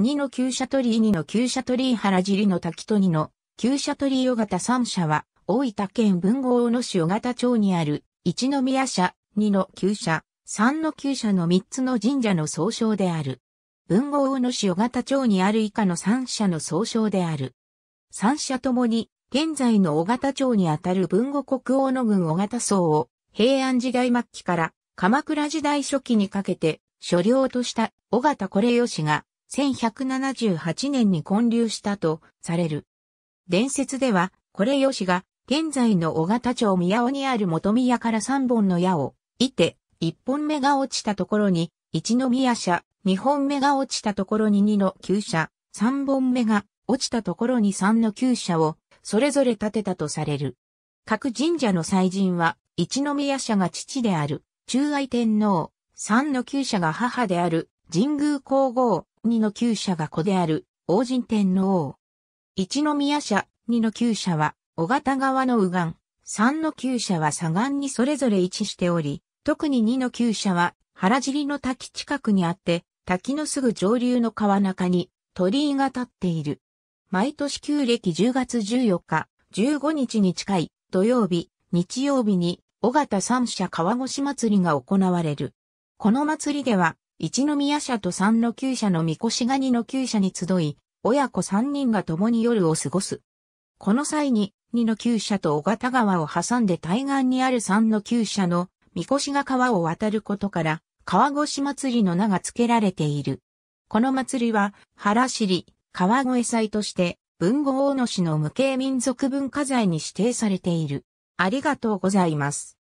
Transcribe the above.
2の旧社鳥居2の旧社鳥居原尻の滝と2の旧社鳥居尾形3社は、大分県文豪小野市尾形町にある、一宮社、2の旧社、3の旧社の3つの神社の総称である。文豪小野市尾形町にある以下の3社の総称である。3社ともに、現在の尾形町にあたる文豪国王の軍尾形僧を、平安時代末期から鎌倉時代初期にかけて、所領とした尾形是義が、1178年に建立したとされる。伝説では、これよしが、現在の小型町宮尾にある元宮から3本の矢を、いて、1本目が落ちたところに、一宮社、2本目が落ちたところに2の旧社、3本目が落ちたところに3の旧社を、それぞれ建てたとされる。各神社の祭神は、一宮社が父である、中愛天皇、三の旧社が母である、神宮皇后、2の旧社が子である、王神天皇。1の宮社、2の旧社は、小型側の右岸、3の旧社は左岸にそれぞれ位置しており、特に2の旧社は、原尻の滝近くにあって、滝のすぐ上流の川中に、鳥居が立っている。毎年旧暦10月14日、15日に近い、土曜日、日曜日に、小型三社川越祭りが行われる。この祭りでは、一宮社と三の旧社の三越二の旧社に集い、親子三人が共に夜を過ごす。この際に、二の旧社と小型川を挟んで対岸にある三の旧社の三越が川を渡ることから、川越祭りの名が付けられている。この祭りは、原尻、川越祭として、文豪大野市の無形民族文化財に指定されている。ありがとうございます。